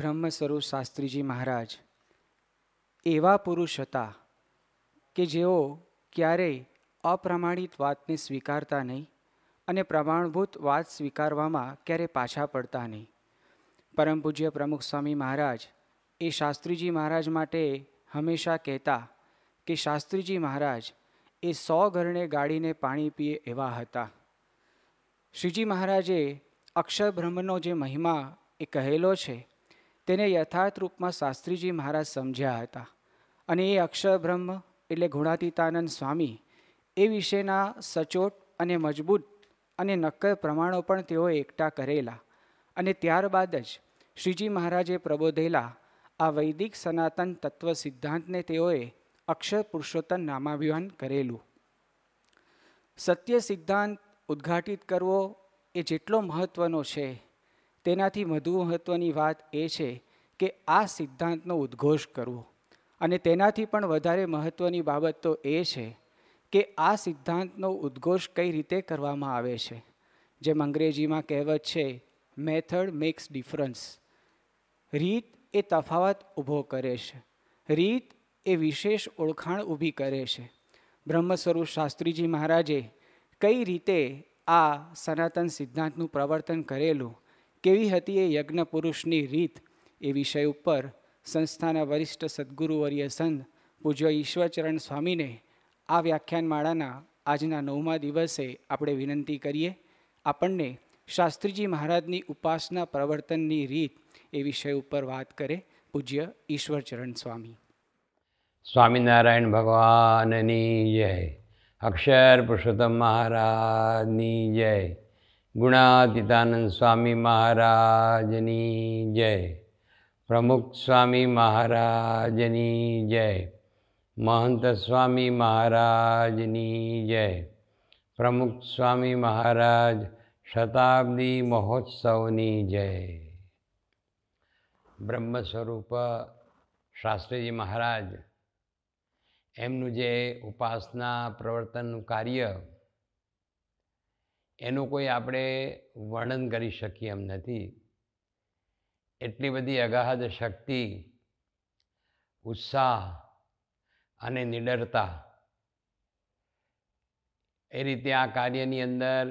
બ્રહ્મસ્વરૂપ શાસ્ત્રીજી મહારાજ એવા પુરુષ હતા કે જેઓ ક્યારેય અપ્રમાણિત વાતને સ્વીકારતા નહીં અને પ્રમાણભૂત વાત સ્વીકારવામાં ક્યારેય પાછા પડતા નહીં પરમ પૂજ્ય પ્રમુખ સ્વામી મહારાજ એ શાસ્ત્રીજી મહારાજ માટે હંમેશા કહેતા કે શાસ્ત્રીજી મહારાજ એ સો ઘરણે ગાળીને પાણી પીએ એવા હતા શ્રીજી મહારાજે અક્ષરબ્રહ્મનો જે મહિમા એ કહેલો છે તેને યથાર્થ રૂપમાં શાસ્ત્રીજી મહારાજ સમજ્યા હતા અને એ અક્ષરબ્રહ્મ એટલે ગુણાતીતાનંદ સ્વામી એ વિશેના સચોટ અને મજબૂત અને નક્કર પ્રમાણો પણ તેઓ એકઠા કરેલા અને ત્યારબાદ જ શ્રીજી મહારાજે પ્રબોધેલા આ વૈદિક સનાતન તત્વ સિદ્ધાંતને તેઓએ અક્ષર પુરુષોત્તમ નામાભિવાન કરેલું સત્ય સિદ્ધાંત ઉદ્ઘાટિત કરવો એ જેટલો મહત્ત્વનો છે તેનાથી વધુ મહત્ત્વની વાત એ છે કે આ સિદ્ધાંતનો ઉદ્ઘોષ કરવો અને તેનાથી પણ વધારે મહત્ત્વની બાબત તો એ છે કે આ સિદ્ધાંતનો ઉદ્ઘોષ કઈ રીતે કરવામાં આવે છે જેમ અંગ્રેજીમાં કહેવત છે મેથડ મેક્સ ડિફરન્સ રીત એ તફાવત ઊભો કરે છે રીત એ વિશેષ ઓળખાણ ઊભી કરે છે બ્રહ્મસ્વરૂપ શાસ્ત્રીજી મહારાજે કઈ રીતે આ સનાતન સિદ્ધાંતનું પ્રવર્તન કરેલું કેવી હતી એ યજ્ઞ પુરુષની રીત એ વિષય ઉપર સંસ્થાના વરિષ્ઠ સદગુરુવર્ય સંત પૂજ્ય ઈશ્વરચરણ સ્વામીને આ વ્યાખ્યાનમાળાના આજના નવમા દિવસે આપણે વિનંતી કરીએ આપણને શાસ્ત્રીજી મહારાજની ઉપાસના પ્રવર્તનની રીત એ વિષય ઉપર વાત કરે પૂજ્ય ઈશ્વરચરણ સ્વામી સ્વામિનારાયણ ભગવાનની જય અક્ષર પુરુષોત્તમ મહારાજની જય ગુણાતીતાનંદ સ્વામી મહારાજની જય પ્રમુખ સ્વામી મહારાજની જય મહંત સ્વામી મહારાજની જય પ્રમુખ સ્વામી મહારાજ શતાબ્દી મહોત્સવની જય બ્રહ્મ સ્વરૂપ શાસ્ત્રીજી મહારાજ એમનું જે ઉપાસના પ્રવર્તનનું કાર્ય એનું કોઈ આપણે વર્ણન કરી શકીએ એમ નથી એટલી બધી અગાહદ શક્તિ ઉત્સાહ અને નિડરતા એ રીતે આ કાર્યની અંદર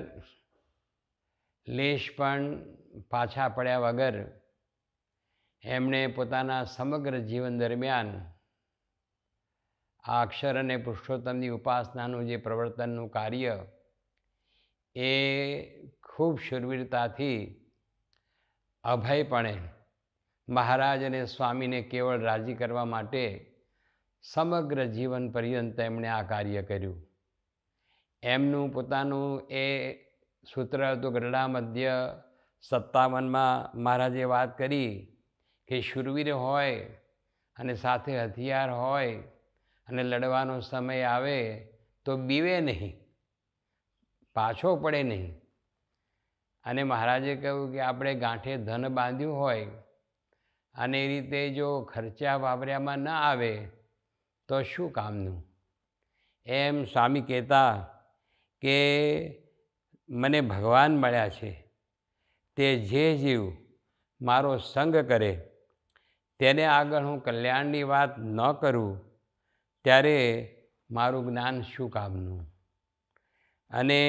લેશ પણ પાછા પડ્યા વગર એમણે પોતાના સમગ્ર જીવન દરમિયાન આ અક્ષર અને પુરુષોત્તમની ઉપાસનાનું જે પ્રવર્તનનું કાર્ય એ ખૂબ શૂરવીરતાથી અભયપણે મહારાજ અને સ્વામીને કેવળ રાજી કરવા માટે સમગ્ર જીવન પર્યંત એમણે આ કાર્ય કર્યું એમનું પોતાનું એ સૂત્ર હતું ગરડા મધ્ય સત્તાવનમાં મહારાજે વાત કરી કે શુરવીર હોય અને સાથે હથિયાર હોય અને લડવાનો સમય આવે તો બીવે નહીં પાછો પડે નહીં અને મહારાજે કહ્યું કે આપણે ગાંઠે ધન બાંધ્યું હોય અને એ રીતે જો ખર્ચા વાપર્યામાં ન આવે તો શું કામનું એમ સ્વામી કહેતા કે મને ભગવાન મળ્યા છે તે જે જીવ મારો સંગ કરે તેને આગળ હું કલ્યાણની વાત ન કરું ત્યારે મારું જ્ઞાન શું કામનું અને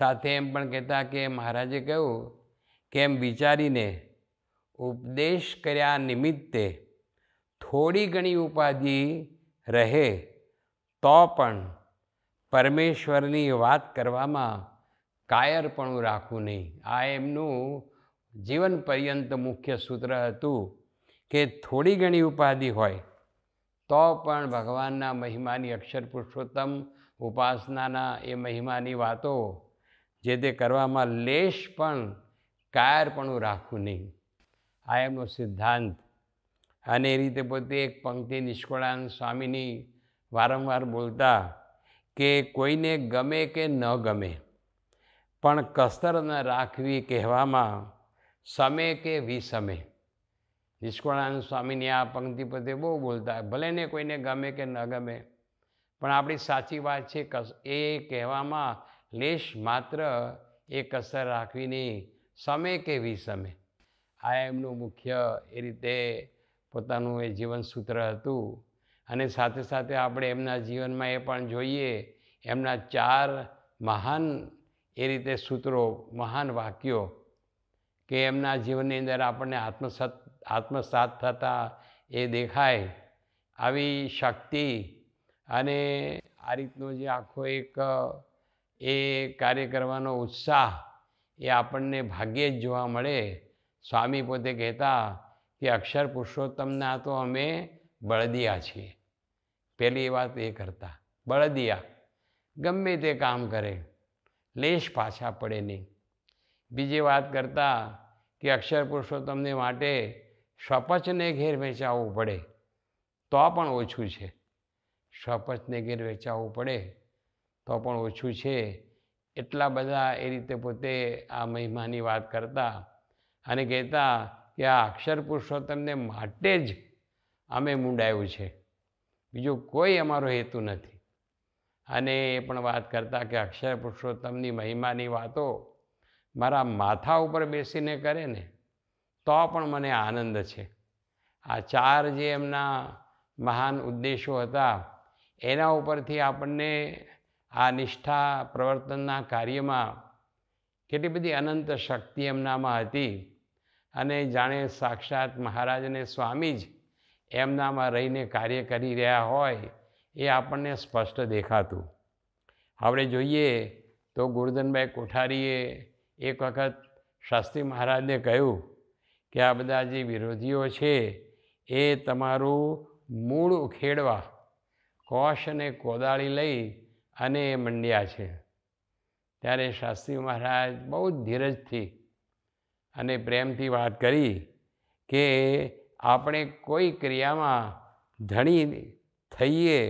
સાથે એમ પણ કહેતા કે મહારાજે કહ્યું કે એમ વિચારીને ઉપદેશ કર્યા નિમિત્તે થોડી ઘણી ઉપાધિ રહે તો પણ પરમેશ્વરની વાત કરવામાં કાયરપણું રાખવું નહીં આ એમનું જીવન પર્યંત મુખ્ય સૂત્ર હતું કે થોડી ઘણી ઉપાધિ હોય તો પણ ભગવાનના મહિમાની અક્ષર પુરુષોત્તમ ઉપાસનાના એ મહિમાની વાતો જે તે કરવામાં લેશ પણ કાયરપણું રાખવું નહીં આ એમનો સિદ્ધાંત અને એ રીતે પોતે એક પંક્તિ નિષ્કુળાનંદ સ્વામીની વારંવાર બોલતા કે કોઈને ગમે કે ન ગમે પણ કસ્તર ન રાખવી કહેવામાં સમે કે વિસમે નિષ્કુળાનંદ સ્વામીની આ પંક્તિ પોતે બહુ બોલતા ભલે ને કોઈને ગમે કે ન ગમે પણ આપણી સાચી વાત છે કસ એ કહેવામાં લેશ માત્ર એ કસર રાખવીને નહીં સમે કે વિસમે આ એમનું મુખ્ય એ રીતે પોતાનું એ જીવનસૂત્ર હતું અને સાથે સાથે આપણે એમના જીવનમાં એ પણ જોઈએ એમના ચાર મહાન એ રીતે સૂત્રો મહાન વાક્યો કે એમના જીવનની અંદર આપણને આત્મસત આત્મસાત થતાં એ દેખાય આવી શક્તિ અને આ રીતનો જે આખો એક એ કાર્ય કરવાનો ઉત્સાહ એ આપણને ભાગ્યે જ જોવા મળે સ્વામી પોતે કહેતા કે અક્ષર પુરુષોત્તમના તો અમે બળદિયા છીએ પહેલી વાત એ કરતા બળદિયા ગમે તે કામ કરે લેશ પાછા પડે નહીં બીજી વાત કરતા કે અક્ષર પુરુષોત્તમને માટે સ્વપચને ઘેર વેચાવવું પડે તો પણ ઓછું છે સહપથને ઘેર વેચાવવું પડે તો પણ ઓછું છે એટલા બધા એ રીતે પોતે આ મહિમાની વાત કરતા અને કહેતા કે આ અક્ષર પુરુષોત્તમને માટે જ અમે મૂંડાયું છે બીજો કોઈ અમારો હેતુ નથી અને એ પણ વાત કરતા કે અક્ષર પુરુષોત્તમની મહિમાની વાતો મારા માથા ઉપર બેસીને કરે ને તો પણ મને આનંદ છે આ ચાર જે એમના મહાન ઉદ્દેશો હતા એના ઉપરથી આપણને આ નિષ્ઠા પ્રવર્તનના કાર્યમાં કેટલી બધી અનંત શક્તિ એમનામાં હતી અને જાણે સાક્ષાત મહારાજને સ્વામી જ એમનામાં રહીને કાર્ય કરી રહ્યા હોય એ આપણને સ્પષ્ટ દેખાતું આપણે જોઈએ તો ગુરુધનભાઈ કોઠારીએ એક વખત શાસ્ત્રી મહારાજને કહ્યું કે આ બધા જે વિરોધીઓ છે એ તમારું મૂળ ઉખેડવા કોશ અને કોદાળી લઈ અને એ મંડ્યા છે ત્યારે શાસ્ત્રી મહારાજ બહુ જ ધીરજથી અને પ્રેમથી વાત કરી કે આપણે કોઈ ક્રિયામાં ધણી થઈએ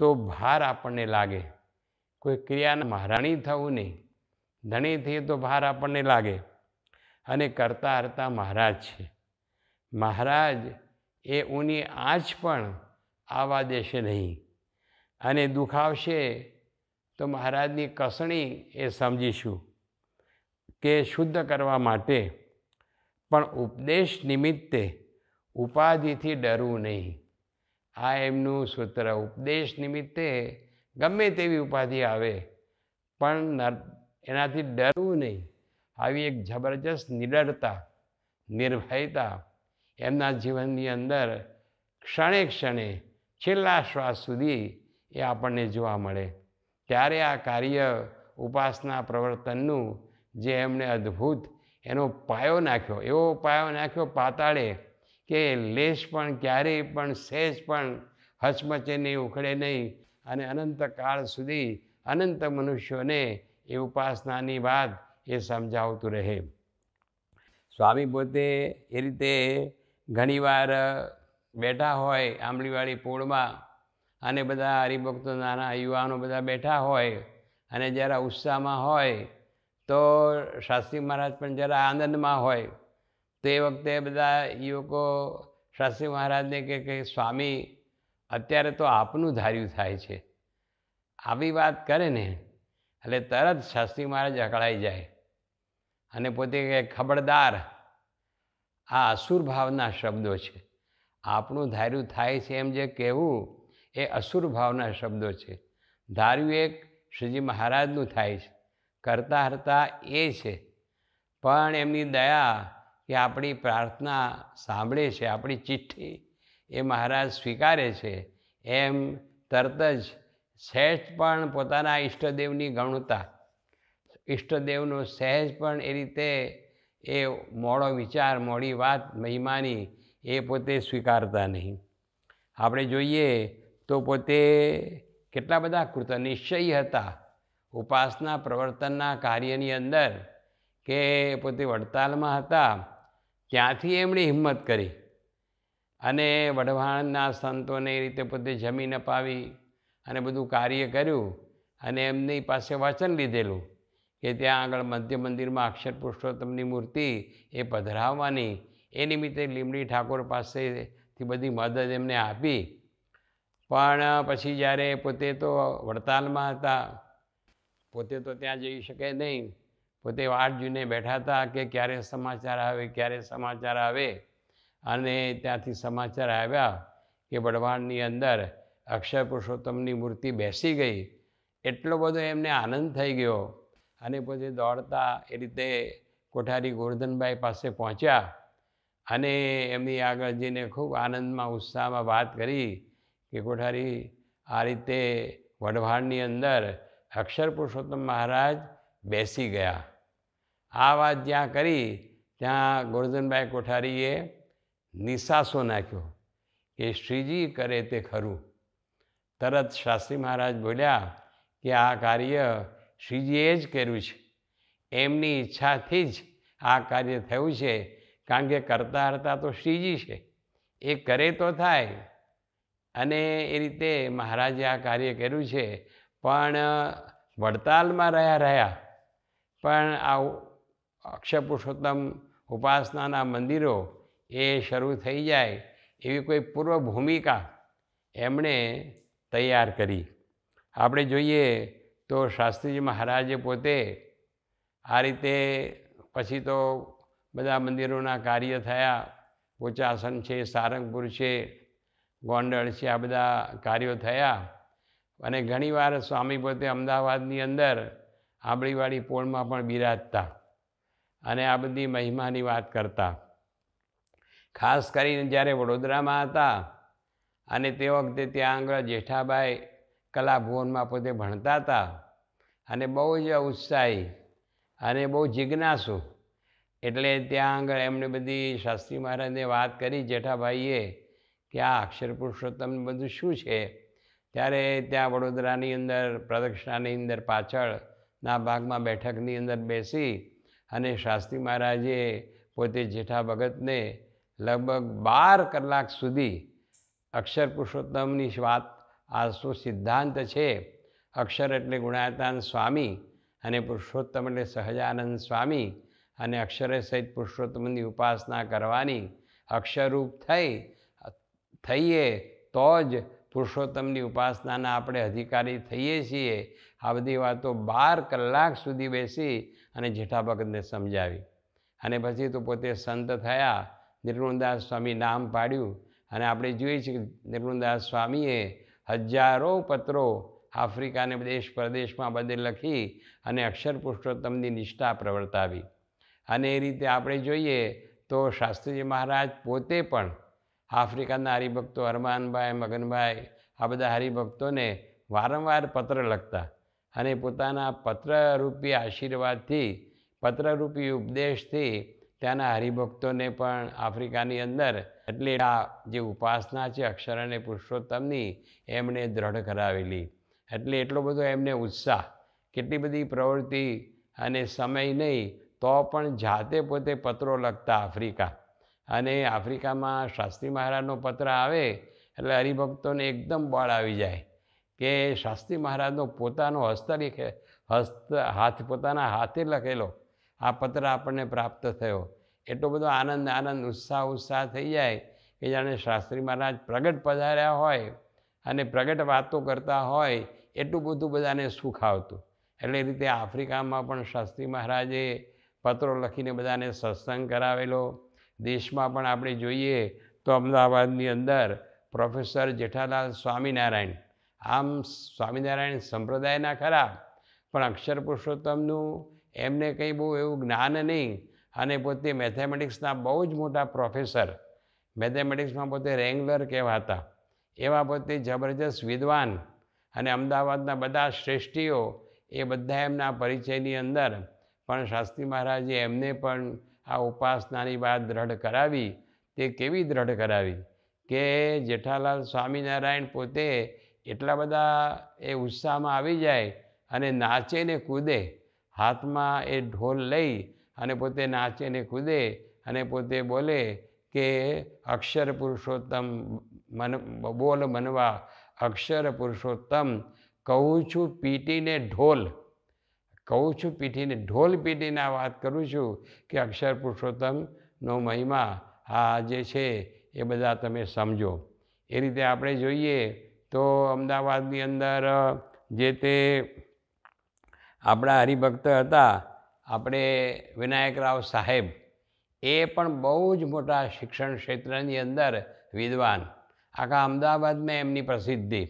તો ભાર આપણને લાગે કોઈ ક્રિયાને મહારાણી થવું નહીં ધણી થઈએ તો ભાર આપણને લાગે અને કરતા હરતા મહારાજ છે મહારાજ એ ઊની આંચ પણ આવવા દેશે નહીં અને દુખાવશે તો મહારાજની કસણી એ સમજીશું કે શુદ્ધ કરવા માટે પણ ઉપદેશ નિમિત્તે ઉપાધિથી ડરવું નહીં આ એમનું સૂત્ર ઉપદેશ નિમિત્તે ગમે તેવી ઉપાધિ આવે પણ એનાથી ડરવું નહીં આવી એક જબરજસ્ત નિડરતા નિર્ભયતા એમના જીવનની અંદર ક્ષણે ક્ષણે છેલ્લા શ્વાસ સુધી એ આપણને જોવા મળે ત્યારે આ કાર્ય ઉપાસના પ્રવર્તનનું જે એમણે અદ્ભુત એનો પાયો નાખ્યો એવો પાયો નાખ્યો પાતાળે કે લેશ પણ ક્યારેય પણ સહેજ પણ હચમચે નહીં ઉખડે નહીં અને અનંતકાળ સુધી અનંત મનુષ્યોને એ ઉપાસનાની વાત એ સમજાવતું રહે સ્વામી પોતે એ રીતે ઘણીવાર બેઠા હોય આંબલીવાળી પૂળમાં અને બધા હરિભક્તો નાના યુવાનો બધા બેઠા હોય અને જરા ઉત્સાહમાં હોય તો શાસ્ત્રી મહારાજ પણ જરા આનંદમાં હોય તે વખતે બધા યુવકો શાસ્ત્રી મહારાજને કહે કે સ્વામી અત્યારે તો આપનું ધાર્યું થાય છે આવી વાત કરે ને એટલે તરત શાસ્ત્રી મહારાજ અકળાઈ જાય અને પોતે કે ખબરદાર આ અસુર ભાવના શબ્દો છે આપણું ધાર્યું થાય છે એમ જે કહેવું એ અસુર ભાવના શબ્દો છે ધાર્યું એક શ્રીજી મહારાજનું થાય છે કરતા હરતા એ છે પણ એમની દયા કે આપણી પ્રાર્થના સાંભળે છે આપણી ચિઠ્ઠી એ મહારાજ સ્વીકારે છે એમ તરત જ સહેજ પણ પોતાના ઈષ્ટદેવની ગણતા ઈષ્ટદેવનો સહેજ પણ એ રીતે એ મોડો વિચાર મોડી વાત મહિમાની એ પોતે સ્વીકારતા નહીં આપણે જોઈએ તો પોતે કેટલા બધા કૃતનિશ્ચય હતા ઉપાસના પ્રવર્તનના કાર્યની અંદર કે પોતે વડતાલમાં હતા ત્યાંથી એમણે હિંમત કરી અને વઢવાણના સંતોને એ રીતે પોતે જમીન અપાવી અને બધું કાર્ય કર્યું અને એમની પાસે વચન લીધેલું કે ત્યાં આગળ મધ્ય મંદિરમાં અક્ષર પુરુષોત્તમની મૂર્તિ એ પધરાવવાની એ નિમિત્તે લીમડી ઠાકોર પાસેથી બધી મદદ એમને આપી પણ પછી જ્યારે પોતે તો વડતાલમાં હતા પોતે તો ત્યાં જઈ શકે નહીં પોતે વાટ જોઈને બેઠા હતા કે ક્યારે સમાચાર આવે ક્યારે સમાચાર આવે અને ત્યાંથી સમાચાર આવ્યા કે વડવાણની અંદર અક્ષય પુરુષોત્તમની મૂર્તિ બેસી ગઈ એટલો બધો એમને આનંદ થઈ ગયો અને પોતે દોડતા એ રીતે કોઠારી ગોરધનભાઈ પાસે પહોંચ્યા અને એમની આગળ જઈને ખૂબ આનંદમાં ઉત્સાહમાં વાત કરી કે કોઠારી આ રીતે વઢવાણની અંદર અક્ષર પુરુષોત્તમ મહારાજ બેસી ગયા આ વાત જ્યાં કરી ત્યાં ગોરધનભાઈ કોઠારીએ નિશાસો નાખ્યો કે શ્રીજી કરે તે ખરું તરત શાસ્ત્રી મહારાજ બોલ્યા કે આ કાર્ય શ્રીજીએ જ કર્યું છે એમની ઈચ્છાથી જ આ કાર્ય થયું છે કારણ કે કરતા હરતા તો શ્રીજી છે એ કરે તો થાય અને એ રીતે મહારાજે આ કાર્ય કર્યું છે પણ વડતાલમાં રહ્યા રહ્યા પણ આ અક્ષય પુરુષોત્તમ ઉપાસનાના મંદિરો એ શરૂ થઈ જાય એવી કોઈ પૂર્વ ભૂમિકા એમણે તૈયાર કરી આપણે જોઈએ તો શાસ્ત્રીજી મહારાજે પોતે આ રીતે પછી તો બધા મંદિરોના કાર્ય થયા ઉચ્ચાસન છે સારંગપુર છે ગોંડલ છે આ બધા કાર્યો થયા અને ઘણીવાર સ્વામી પોતે અમદાવાદની અંદર આંબળીવાળી પોળમાં પણ બિરાજતા અને આ બધી મહિમાની વાત કરતા ખાસ કરીને જ્યારે વડોદરામાં હતા અને તે વખતે ત્યાં આગળ જેઠાભાઈ કલાભુવનમાં પોતે ભણતા હતા અને બહુ જ ઉત્સાહી અને બહુ જિજ્ઞાસુ એટલે ત્યાં આગળ એમણે બધી શાસ્ત્રી મહારાજને વાત કરી જેઠાભાઈએ કે આ અક્ષર પુરુષોત્તમ બધું શું છે ત્યારે ત્યાં વડોદરાની અંદર પ્રદક્ષિણાની અંદર પાછળના ભાગમાં બેઠકની અંદર બેસી અને શાસ્ત્રી મહારાજે પોતે જેઠા ભગતને લગભગ બાર કલાક સુધી અક્ષર પુરુષોત્તમની વાત આ શું સિદ્ધાંત છે અક્ષર એટલે ગુણાતાન સ્વામી અને પુરુષોત્તમ એટલે સહજાનંદ સ્વામી અને અક્ષરે સહિત પુરુષોત્તમની ઉપાસના કરવાની અક્ષરરૂપ થઈ થઈએ તો જ પુરુષોત્તમની ઉપાસનાના આપણે અધિકારી થઈએ છીએ આ બધી વાતો બાર કલાક સુધી બેસી અને જેઠા ભગતને સમજાવી અને પછી તો પોતે સંત થયા નિર્ગુણદાસ સ્વામી નામ પાડ્યું અને આપણે જોઈએ છીએ કે નિર્ગુણદાસ સ્વામીએ હજારો પત્રો આફ્રિકાને દેશ પ્રદેશમાં બધે લખી અને અક્ષર પુરુષોત્તમની નિષ્ઠા પ્રવર્તાવી અને એ રીતે આપણે જોઈએ તો શાસ્ત્રીજી મહારાજ પોતે પણ આફ્રિકાના હરિભક્તો હરમાનભાઈ મગનભાઈ આ બધા હરિભક્તોને વારંવાર પત્ર લખતા અને પોતાના પત્રરૂપી આશીર્વાદથી પત્રરૂપી ઉપદેશથી ત્યાંના હરિભક્તોને પણ આફ્રિકાની અંદર એટલે આ જે ઉપાસના છે અક્ષર અને પુરુષોત્તમની એમણે દ્રઢ કરાવેલી એટલે એટલો બધો એમને ઉત્સાહ કેટલી બધી પ્રવૃત્તિ અને સમય નહીં તો પણ જાતે પોતે પત્રો લખતા આફ્રિકા અને આફ્રિકામાં શાસ્ત્રી મહારાજનો પત્ર આવે એટલે હરિભક્તોને એકદમ બળ આવી જાય કે શાસ્ત્રી મહારાજનો પોતાનો હસ્તલિખ હસ્ત હાથ પોતાના હાથે લખેલો આ પત્ર આપણને પ્રાપ્ત થયો એટલો બધો આનંદ આનંદ ઉત્સાહ ઉત્સાહ થઈ જાય કે જાણે શાસ્ત્રી મહારાજ પ્રગટ પધાર્યા હોય અને પ્રગટ વાતો કરતા હોય એટલું બધું બધાને સુખ આવતું એટલે એ રીતે આફ્રિકામાં પણ શાસ્ત્રી મહારાજે પત્રો લખીને બધાને સત્સંગ કરાવેલો દેશમાં પણ આપણે જોઈએ તો અમદાવાદની અંદર પ્રોફેસર જેઠાલાલ સ્વામિનારાયણ આમ સ્વામિનારાયણ સંપ્રદાયના ખરા પણ અક્ષર પુરુષોત્તમનું એમને કંઈ બહુ એવું જ્ઞાન નહીં અને પોતે મેથેમેટિક્સના બહુ જ મોટા પ્રોફેસર મેથેમેટિક્સમાં પોતે રેંગ્યુલર કહેવાતા એવા પોતે જબરજસ્ત વિદ્વાન અને અમદાવાદના બધા શ્રેષ્ઠીઓ એ બધા એમના પરિચયની અંદર પણ શાસ્ત્રી મહારાજે એમને પણ આ ઉપાસનાની વાત દ્રઢ કરાવી તે કેવી દ્રઢ કરાવી કે જેઠાલાલ સ્વામિનારાયણ પોતે એટલા બધા એ ઉત્સાહમાં આવી જાય અને નાચે ને કૂદે હાથમાં એ ઢોલ લઈ અને પોતે નાચે ને કૂદે અને પોતે બોલે કે અક્ષર પુરુષોત્તમ મન બોલ મનવા અક્ષર પુરુષોત્તમ કહું છું પીટીને ઢોલ કહું છું પીઠીને ઢોલ પીટીને આ વાત કરું છું કે અક્ષર પુરુષોત્તમનો મહિમા આ જે છે એ બધા તમે સમજો એ રીતે આપણે જોઈએ તો અમદાવાદની અંદર જે તે આપણા હરિભક્ત હતા આપણે વિનાયકરાવ સાહેબ એ પણ બહુ જ મોટા શિક્ષણ ક્ષેત્રની અંદર વિદ્વાન આખા અમદાવાદમાં એમની પ્રસિદ્ધિ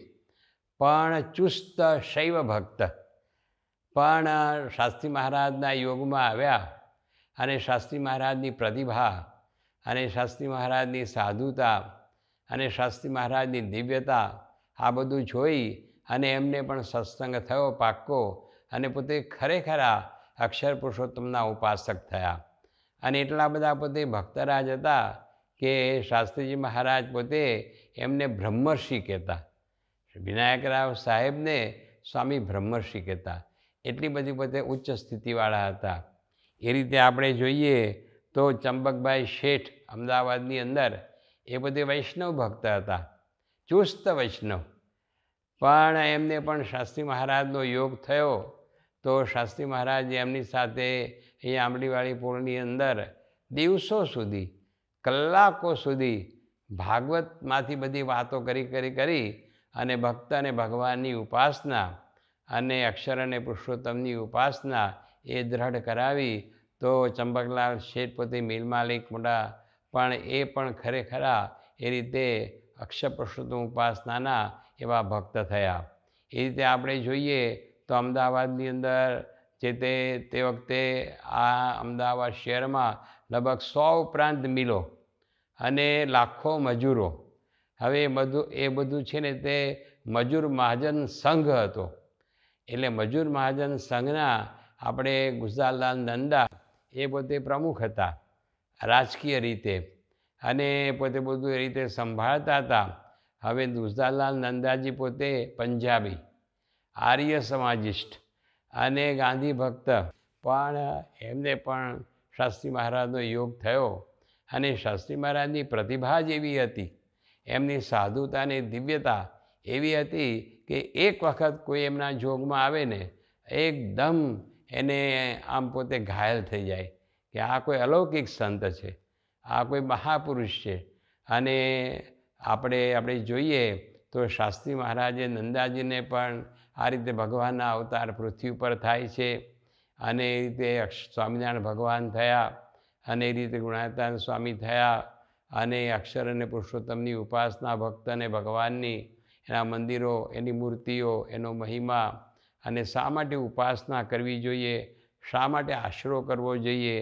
પણ ચુસ્ત શૈવ ભક્ત પણ શાસ્ત્રી મહારાજના યોગમાં આવ્યા અને શાસ્ત્રી મહારાજની પ્રતિભા અને શાસ્ત્રી મહારાજની સાધુતા અને શાસ્ત્રી મહારાજની દિવ્યતા આ બધું જોઈ અને એમને પણ સત્સંગ થયો પાક્કો અને પોતે ખરેખર આ અક્ષર પુરુષોત્તમના ઉપાસક થયા અને એટલા બધા પોતે ભક્તરાજ હતા કે શાસ્ત્રીજી મહારાજ પોતે એમને બ્રહ્મર્ષિ કહેતા વિનાયકરાવ સાહેબને સ્વામી બ્રહ્મર્ષિ કહેતા એટલી બધી પોતે ઉચ્ચ સ્થિતિવાળા હતા એ રીતે આપણે જોઈએ તો ચંબકભાઈ શેઠ અમદાવાદની અંદર એ બધે વૈષ્ણવ ભક્ત હતા ચુસ્ત વૈષ્ણવ પણ એમને પણ શાસ્ત્રી મહારાજનો યોગ થયો તો શાસ્ત્રી મહારાજ એમની સાથે અહીંયા આંબલીવાળી પૂળની અંદર દિવસો સુધી કલાકો સુધી ભાગવતમાંથી બધી વાતો કરી કરી કરી અને ભક્ત અને ભગવાનની ઉપાસના અને અક્ષર અને પુરુષોત્તમની ઉપાસના એ દ્રઢ કરાવી તો ચંબકલાલ શેઠ પોતે મિલ માલિક મોટા પણ એ પણ ખરેખરા એ રીતે અક્ષર પુરુષોત્તમ ઉપાસનાના એવા ભક્ત થયા એ રીતે આપણે જોઈએ તો અમદાવાદની અંદર જે તે તે વખતે આ અમદાવાદ શહેરમાં લગભગ સો ઉપરાંત મિલો અને લાખો મજૂરો હવે બધું એ બધું છે ને તે મજૂર મહાજન સંઘ હતો એટલે મજૂર મહાજન સંઘના આપણે ગુજરલાલ નંદા એ પોતે પ્રમુખ હતા રાજકીય રીતે અને પોતે બધું એ રીતે સંભાળતા હતા હવે ગુજરલાલ નંદાજી પોતે પંજાબી આર્ય સમાજિસ્ટ અને ગાંધી ભક્ત પણ એમને પણ શાસ્ત્રી મહારાજનો યોગ થયો અને શાસ્ત્રી મહારાજની પ્રતિભા જ એવી હતી એમની સાધુતા દિવ્યતા એવી હતી કે એક વખત કોઈ એમના જોગમાં આવે ને એકદમ એને આમ પોતે ઘાયલ થઈ જાય કે આ કોઈ અલૌકિક સંત છે આ કોઈ મહાપુરુષ છે અને આપણે આપણે જોઈએ તો શાસ્ત્રી મહારાજે નંદાજીને પણ આ રીતે ભગવાનના અવતાર પૃથ્વી ઉપર થાય છે અને એ રીતે સ્વામિનારાયણ ભગવાન થયા અને એ રીતે ગુણાતાન સ્વામી થયા અને અક્ષર અને પુરુષોત્તમની ઉપાસના ભક્ત અને ભગવાનની એના મંદિરો એની મૂર્તિઓ એનો મહિમા અને શા માટે ઉપાસના કરવી જોઈએ શા માટે આશરો કરવો જોઈએ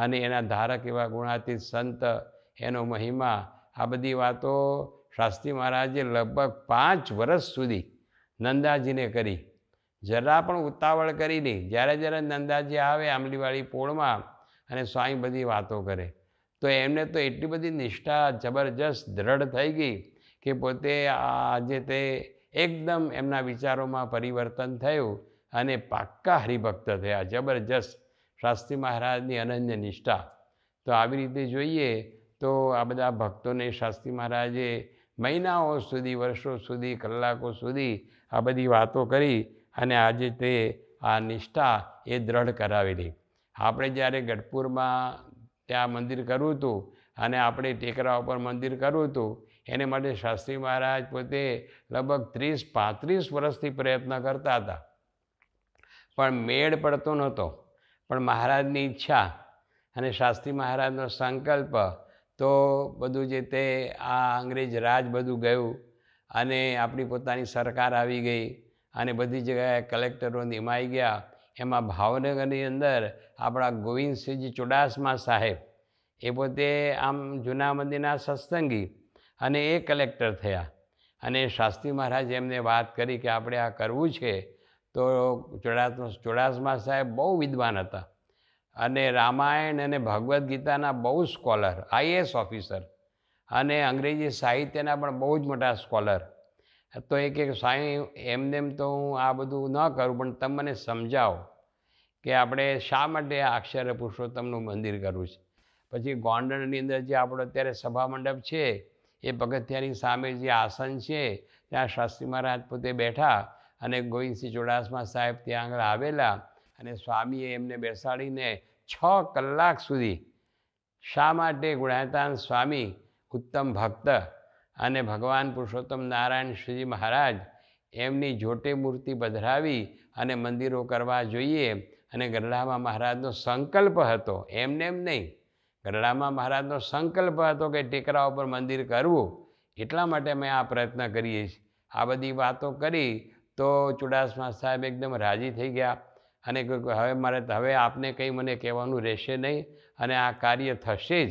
અને એના ધારક એવા ગુણાતીત સંત એનો મહિમા આ બધી વાતો શાસ્ત્રી મહારાજે લગભગ પાંચ વર્ષ સુધી નંદાજીને કરી જરા પણ ઉતાવળ કરી નહીં જ્યારે જ્યારે નંદાજી આવે આંબલીવાળી પોળમાં અને સ્વાઈ બધી વાતો કરે તો એમને તો એટલી બધી નિષ્ઠા જબરજસ્ત દ્રઢ થઈ ગઈ કે પોતે આજે તે એકદમ એમના વિચારોમાં પરિવર્તન થયું અને પાક્કા હરિભક્ત થયા જબરજસ્ત શાસ્ત્રી મહારાજની અનન્ય નિષ્ઠા તો આવી રીતે જોઈએ તો આ બધા ભક્તોને શાસ્ત્રી મહારાજે મહિનાઓ સુધી વર્ષો સુધી કલાકો સુધી આ બધી વાતો કરી અને આજે તે આ નિષ્ઠા એ દ્રઢ કરાવેલી આપણે જ્યારે ગઢપુરમાં ત્યાં મંદિર કરવું હતું અને આપણે ટેકરા ઉપર મંદિર કરવું હતું એને માટે શાસ્ત્રી મહારાજ પોતે લગભગ ત્રીસ પાંત્રીસ વર્ષથી પ્રયત્ન કરતા હતા પણ મેળ પડતો નહોતો પણ મહારાજની ઈચ્છા અને શાસ્ત્રી મહારાજનો સંકલ્પ તો બધું જે તે આ અંગ્રેજ રાજ બધું ગયું અને આપણી પોતાની સરકાર આવી ગઈ અને બધી જગ્યાએ કલેક્ટરો નિમાઈ ગયા એમાં ભાવનગરની અંદર આપણા ગોવિંદસિંહજી ચુડાસમા સાહેબ એ પોતે આમ જૂના મંદિરના સત્સંગી અને એ કલેક્ટર થયા અને શાસ્ત્રી મહારાજ એમને વાત કરી કે આપણે આ કરવું છે તો ચોડાસ ચોડાસમા સાહેબ બહુ વિદ્વાન હતા અને રામાયણ અને ભગવદ્ ગીતાના બહુ સ્કોલર આઈએએસ ઓફિસર અને અંગ્રેજી સાહિત્યના પણ બહુ જ મોટા સ્કોલર તો એ કે સાંઈ એમનેમ તો હું આ બધું ન કરું પણ તમે મને સમજાવો કે આપણે શા માટે આ અક્ષર પુરુષોત્તમનું મંદિર કરવું છે પછી ગોંડલની અંદર જે આપણો અત્યારે સભામંડપ છે એ પગથિયાની સામે જે આસન છે ત્યાં શાસ્ત્રી મહારાજ પોતે બેઠા અને ગોવિંદસિંહ ચુડાસમા સાહેબ ત્યાં આગળ આવેલા અને સ્વામીએ એમને બેસાડીને છ કલાક સુધી શા માટે ગુણાતાન સ્વામી ઉત્તમ ભક્ત અને ભગવાન પુરુષોત્તમ નારાયણ શ્રીજી મહારાજ એમની જોટે મૂર્તિ પધરાવી અને મંદિરો કરવા જોઈએ અને ગરડામાં મહારાજનો સંકલ્પ હતો એમને એમ નહીં ગઢડામાં મહારાજનો સંકલ્પ હતો કે ટેકરા ઉપર મંદિર કરવું એટલા માટે મેં આ પ્રયત્ન કરીએ છીએ આ બધી વાતો કરી તો ચુડાસમા સાહેબ એકદમ રાજી થઈ ગયા અને હવે મારે હવે આપને કંઈ મને કહેવાનું રહેશે નહીં અને આ કાર્ય થશે જ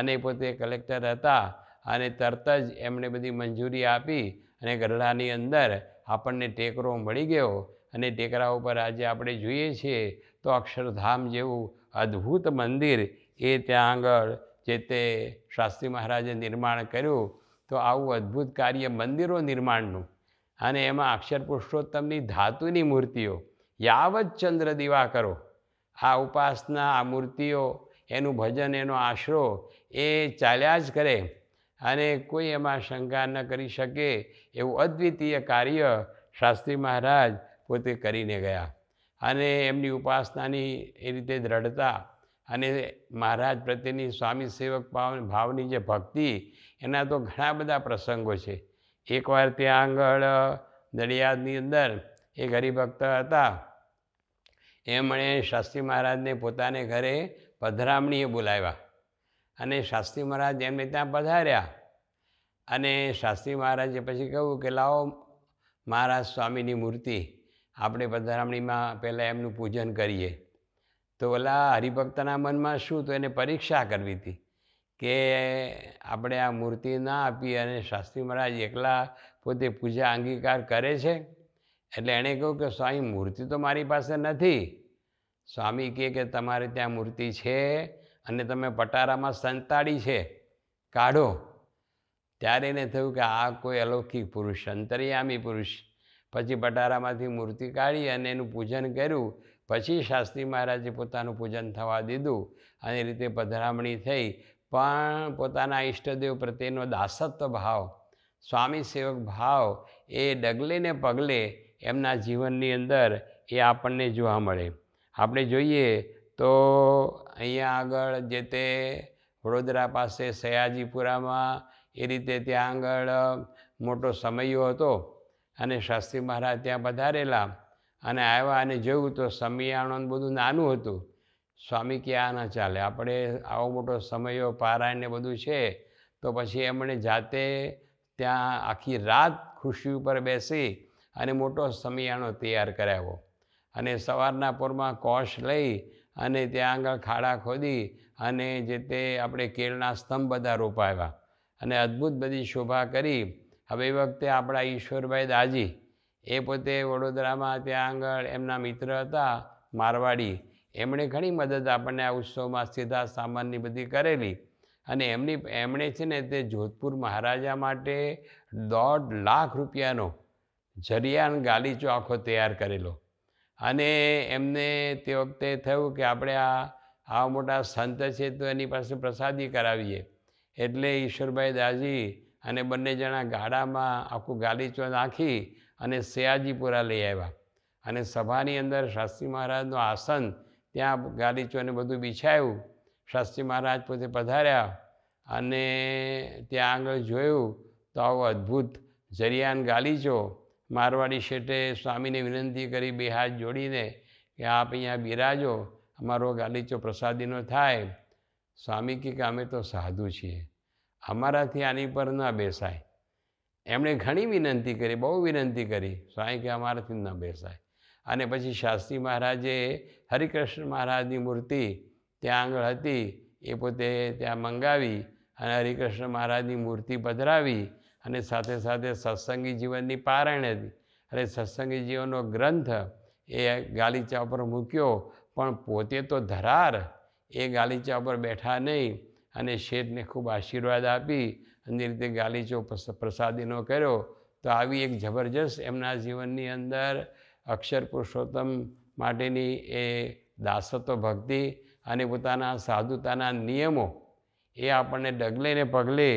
અને પોતે કલેક્ટર હતા અને તરત જ એમણે બધી મંજૂરી આપી અને ગઢડાની અંદર આપણને ટેકરો મળી ગયો અને ટેકરા ઉપર આજે આપણે જોઈએ છીએ તો અક્ષરધામ જેવું અદ્ભુત મંદિર એ ત્યાં આગળ જે તે શાસ્ત્રી મહારાજે નિર્માણ કર્યું તો આવું અદ્ભુત કાર્ય મંદિરો નિર્માણનું અને એમાં અક્ષર પુરુષોત્તમની ધાતુની મૂર્તિઓ યાવત ચંદ્ર દીવા કરો આ ઉપાસના આ મૂર્તિઓ એનું ભજન એનો આશરો એ ચાલ્યા જ કરે અને કોઈ એમાં શંકા ન કરી શકે એવું અદ્વિતીય કાર્ય શાસ્ત્રી મહારાજ પોતે કરીને ગયા અને એમની ઉપાસનાની એ રીતે દ્રઢતા અને મહારાજ પ્રત્યેની સ્વામી સેવક ભાવની જે ભક્તિ એના તો ઘણા બધા પ્રસંગો છે એકવાર ત્યાં આગળ દરિયાદની અંદર એક હરિભક્ત હતા એમણે શાસ્ત્રી મહારાજને પોતાને ઘરે પધરામણીએ બોલાવ્યા અને શાસ્ત્રી મહારાજ એમને ત્યાં પધાર્યા અને શાસ્ત્રી મહારાજે પછી કહ્યું કે લાવો મહારાજ સ્વામીની મૂર્તિ આપણે પધરામણીમાં પહેલાં એમનું પૂજન કરીએ તો ઓલા હરિભક્તના મનમાં શું તો એને પરીક્ષા કરવી હતી કે આપણે આ મૂર્તિ ના આપી અને શાસ્ત્રી મહારાજ એકલા પોતે પૂજા અંગીકાર કરે છે એટલે એણે કહ્યું કે સ્વામી મૂર્તિ તો મારી પાસે નથી સ્વામી કહે કે તમારે ત્યાં મૂર્તિ છે અને તમે પટારામાં સંતાડી છે કાઢો ત્યારે એને થયું કે આ કોઈ અલૌકિક પુરુષ અંતર્યામી પુરુષ પછી પટારામાંથી મૂર્તિ કાઢી અને એનું પૂજન કર્યું પછી શાસ્ત્રી મહારાજે પોતાનું પૂજન થવા દીધું અને રીતે પધરામણી થઈ પણ પોતાના ઈષ્ટદેવ પ્રત્યેનો દાસત્વ ભાવ સ્વામી સેવક ભાવ એ ડગલે ને પગલે એમના જીવનની અંદર એ આપણને જોવા મળે આપણે જોઈએ તો અહીંયા આગળ જે તે વડોદરા પાસે સયાજીપુરામાં એ રીતે ત્યાં આગળ મોટો સમયો હતો અને શાસ્ત્રી મહારાજ ત્યાં પધારેલા અને આવ્યા અને જોયું તો સમિયાણું બધું નાનું હતું સ્વામી કે આ ના ચાલે આપણે આવો મોટો સમયો પારાયણ ને બધું છે તો પછી એમણે જાતે ત્યાં આખી રાત ખુશી ઉપર બેસી અને મોટો સમિયાણો તૈયાર કરાવ્યો અને સવારના પૂરમાં કોશ લઈ અને ત્યાં આગળ ખાડા ખોદી અને જે તે આપણે કેળના સ્તંભ બધા રોપાવ્યા અને અદ્ભુત બધી શોભા કરી હવે એ વખતે આપણા ઈશ્વરભાઈ દાજી એ પોતે વડોદરામાં ત્યાં આગળ એમના મિત્ર હતા મારવાડી એમણે ઘણી મદદ આપણને આ ઉત્સવમાં સીધા સામાનની બધી કરેલી અને એમની એમણે છે ને તે જોધપુર મહારાજા માટે દોઢ લાખ રૂપિયાનો જરિયાન ગાલીચો આખો તૈયાર કરેલો અને એમને તે વખતે થયું કે આપણે આ આવા મોટા સંત છે તો એની પાસે પ્રસાદી કરાવીએ એટલે ઈશ્વરભાઈ દાજી અને બંને જણા ગાડામાં આખું ગાલીચો નાખી અને સયાજીપુરા લઈ આવ્યા અને સભાની અંદર શાસ્ત્રી મહારાજનું આસન ત્યાં ગાલીચોને બધું બિછાયું શાસ્ત્રી મહારાજ પોતે પધાર્યા અને ત્યાં આગળ જોયું તો આવો અદ્ભુત જરિયાન ગાલીચો મારવાડી શેઠે સ્વામીને વિનંતી કરી બે હાથ જોડીને કે આપ અહીંયા બિરાજો અમારો ગાલીચો પ્રસાદીનો થાય સ્વામી કે અમે તો સાધુ છીએ અમારાથી આની પર ન બેસાય એમણે ઘણી વિનંતી કરી બહુ વિનંતી કરી સ્વામી કે અમારાથી ન બેસાય અને પછી શાસ્ત્રી મહારાજે હરિકૃષ્ણ મહારાજની મૂર્તિ ત્યાં આગળ હતી એ પોતે ત્યાં મંગાવી અને હરિકૃષ્ણ મહારાજની મૂર્તિ પધરાવી અને સાથે સાથે સત્સંગી જીવનની પારાયણ હતી અને સત્સંગી જીવનનો ગ્રંથ એ ગાલીચા ઉપર મૂક્યો પણ પોતે તો ધરાર એ ગાલીચા ઉપર બેઠા નહીં અને શેઠને ખૂબ આશીર્વાદ આપી એની રીતે ગાલીચો પ્રસાદીનો કર્યો તો આવી એક જબરજસ્ત એમના જીવનની અંદર અક્ષર પુરુષોત્તમ માટેની એ દાસતો ભક્તિ અને પોતાના સાધુતાના નિયમો એ આપણને ડગલે ને પગલે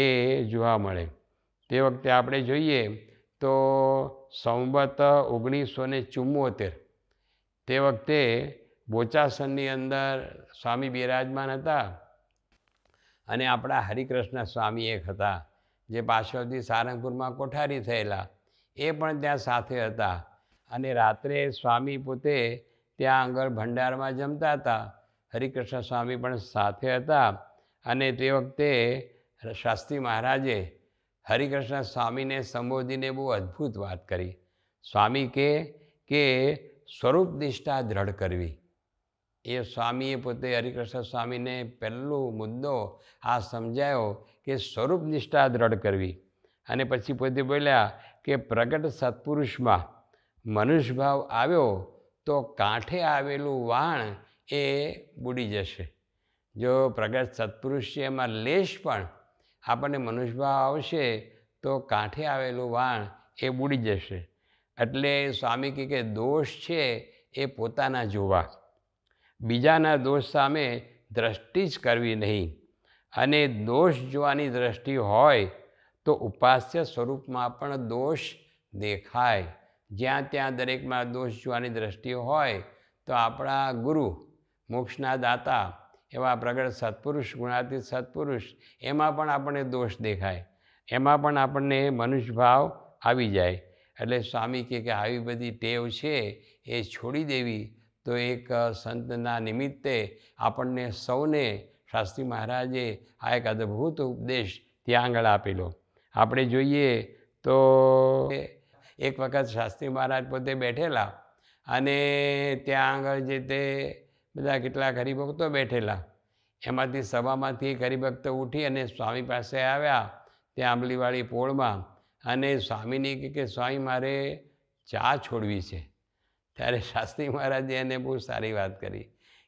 એ જોવા મળે તે વખતે આપણે જોઈએ તો સંવત ઓગણીસો ને ચુમ્મોતેર તે વખતે બોચાસનની અંદર સ્વામી બિરાજમાન હતા અને આપણા હરિકૃષ્ણ સ્વામી એક હતા જે પાછળથી સારંગપુરમાં કોઠારી થયેલા એ પણ ત્યાં સાથે હતા અને રાત્રે સ્વામી પોતે ત્યાં આગળ ભંડારમાં જમતા હતા હરિકૃષ્ણ સ્વામી પણ સાથે હતા અને તે વખતે શાસ્ત્રી મહારાજે હરિકૃષ્ણ સ્વામીને સંબોધીને બહુ અદ્ભુત વાત કરી સ્વામી કે કે સ્વરૂપ નિષ્ઠા દ્રઢ કરવી એ સ્વામીએ પોતે હરિકૃષ્ણ સ્વામીને પહેલો મુદ્દો આ સમજાયો કે સ્વરૂપ નિષ્ઠા દ્રઢ કરવી અને પછી પોતે બોલ્યા કે પ્રગટ સત્પુરુષમાં મનુષ્યભાવ આવ્યો તો કાંઠે આવેલું વાણ એ બુડી જશે જો પ્રગટ સત્પુરુષ છે એમાં લેશ પણ આપણને મનુષ્યભાવ આવશે તો કાંઠે આવેલું વાણ એ બુડી જશે એટલે સ્વામી કે દોષ છે એ પોતાના જોવા બીજાના દોષ સામે દ્રષ્ટિ જ કરવી નહીં અને દોષ જોવાની દ્રષ્ટિ હોય તો ઉપાસ્ય સ્વરૂપમાં પણ દોષ દેખાય જ્યાં ત્યાં દરેકમાં દોષ જોવાની દ્રષ્ટિ હોય તો આપણા ગુરુ મોક્ષના દાતા એવા પ્રગટ સત્પુરુષ ગુણાતીત સત્પુરુષ એમાં પણ આપણને દોષ દેખાય એમાં પણ આપણને મનુષ્યભાવ આવી જાય એટલે સ્વામી કે આવી બધી ટેવ છે એ છોડી દેવી તો એક સંતના નિમિત્તે આપણને સૌને શાસ્ત્રી મહારાજે આ એક અદ્ભુત ઉપદેશ ત્યાં આગળ આપેલો આપણે જોઈએ તો એક વખત શાસ્ત્રી મહારાજ પોતે બેઠેલા અને ત્યાં આગળ જે તે બધા કેટલાક હરિભક્તો બેઠેલા એમાંથી સભામાંથી એક હરિભક્ત ઉઠી અને સ્વામી પાસે આવ્યા ત્યાં આંબલીવાળી પોળમાં અને સ્વામીની કે સ્વામી મારે ચા છોડવી છે ત્યારે શાસ્ત્રી મહારાજે એને બહુ સારી વાત કરી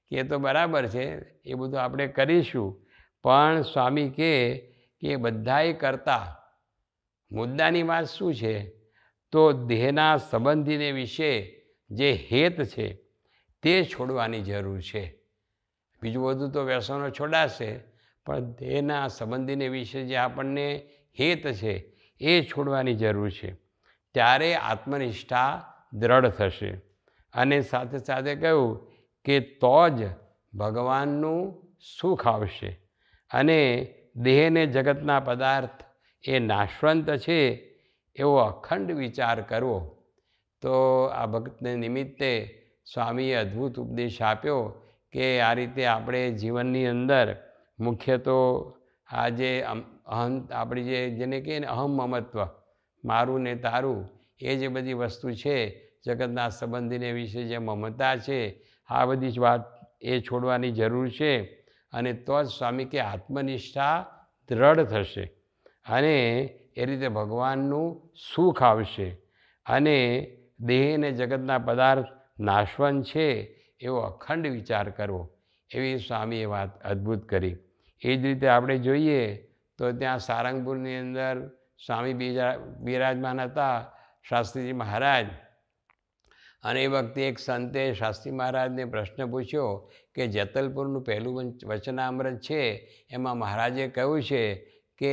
કે એ તો બરાબર છે એ બધું આપણે કરીશું પણ સ્વામી કહે કે બધાએ કરતા મુદ્દાની વાત શું છે તો દેહના સંબંધીને વિશે જે હેત છે તે છોડવાની જરૂર છે બીજું બધું તો વ્યસનો છોડાશે પણ દેહના સંબંધીને વિશે જે આપણને હેત છે એ છોડવાની જરૂર છે ત્યારે આત્મનિષ્ઠા દ્રઢ થશે અને સાથે સાથે કહ્યું કે તો જ ભગવાનનું સુખ આવશે અને દેહને જગતના પદાર્થ એ નાશવંત છે એવો અખંડ વિચાર કરવો તો આ ભક્તને નિમિત્તે સ્વામીએ અદ્ભુત ઉપદેશ આપ્યો કે આ રીતે આપણે જીવનની અંદર મુખ્ય તો આ જે અહં આપણી જે જેને કહીએ ને અહમ મમત્વ મારું ને તારું એ જે બધી વસ્તુ છે જગતના સંબંધીને વિશે જે મમતા છે આ બધી જ વાત એ છોડવાની જરૂર છે અને તો જ સ્વામી કે આત્મનિષ્ઠા દ્રઢ થશે અને એ રીતે ભગવાનનું સુખ આવશે અને દેહ અને જગતના પદાર્થ નાશવંત છે એવો અખંડ વિચાર કરવો એવી સ્વામીએ વાત અદ્ભુત કરી એ જ રીતે આપણે જોઈએ તો ત્યાં સારંગપુરની અંદર સ્વામી બીજા બિરાજમાન હતા શાસ્ત્રીજી મહારાજ અને એ વખતે એક સંતે શાસ્ત્રી મહારાજને પ્રશ્ન પૂછ્યો કે જતલપુરનું પહેલું વચનામૃત છે એમાં મહારાજે કહ્યું છે કે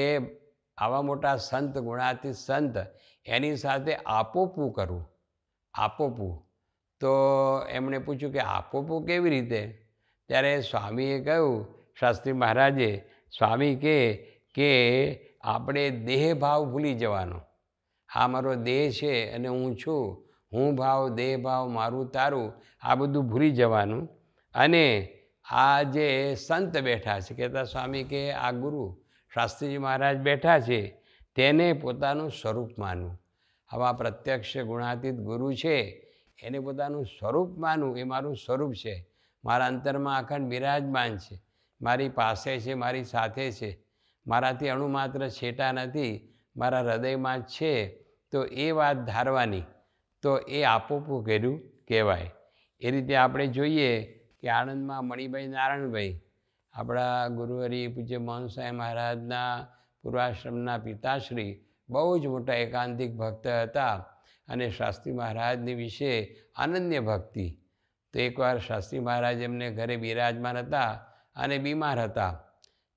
આવા મોટા સંત ગુણાતીત સંત એની સાથે આપોપું કરવું આપોપું તો એમણે પૂછ્યું કે આપોપું કેવી રીતે ત્યારે સ્વામીએ કહ્યું શાસ્ત્રી મહારાજે સ્વામી કહે કે આપણે દેહ ભાવ ભૂલી જવાનો આ મારો દેહ છે અને હું છું હું ભાવ દેહ ભાવ મારું તારું આ બધું ભૂલી જવાનું અને આ જે સંત બેઠા છે કહેતા સ્વામી કે આ ગુરુ શાસ્ત્રીજી મહારાજ બેઠા છે તેને પોતાનું સ્વરૂપ માનવું આવા પ્રત્યક્ષ ગુણાતીત ગુરુ છે એને પોતાનું સ્વરૂપ માનવું એ મારું સ્વરૂપ છે મારા અંતરમાં અખંડ બિરાજમાન છે મારી પાસે છે મારી સાથે છે મારાથી અણુ માત્ર છેટા નથી મારા હૃદયમાં છે તો એ વાત ધારવાની તો એ આપોપું કર્યું કહેવાય એ રીતે આપણે જોઈએ કે આણંદમાં મણિભાઈ નારાયણભાઈ આપણા ગુરુહરિ પૂજ્ય મોહન સાહેબ મહારાજના પૂર્વાશ્રમના પિતાશ્રી બહુ જ મોટા એકાંતિક ભક્ત હતા અને શાસ્ત્રી મહારાજની વિશે અનન્ય ભક્તિ તો એકવાર શાસ્ત્રી મહારાજ એમને ઘરે બિરાજમાન હતા અને બીમાર હતા